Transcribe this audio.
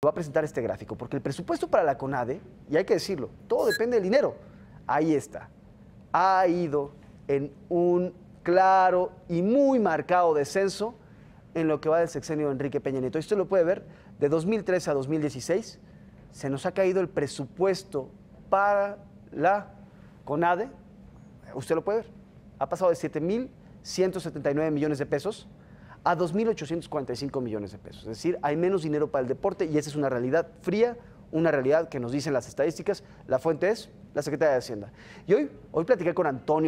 Voy a presentar este gráfico, porque el presupuesto para la CONADE, y hay que decirlo, todo depende del dinero, ahí está, ha ido en un claro y muy marcado descenso en lo que va del sexenio de Enrique Peña Nieto. Esto lo puede ver, de 2013 a 2016 se nos ha caído el presupuesto para la CONADE, usted lo puede ver, ha pasado de 7.179 millones de pesos a 2.845 millones de pesos. Es decir, hay menos dinero para el deporte y esa es una realidad fría, una realidad que nos dicen las estadísticas. La fuente es la Secretaría de Hacienda. Y hoy, hoy platicar con Antonio.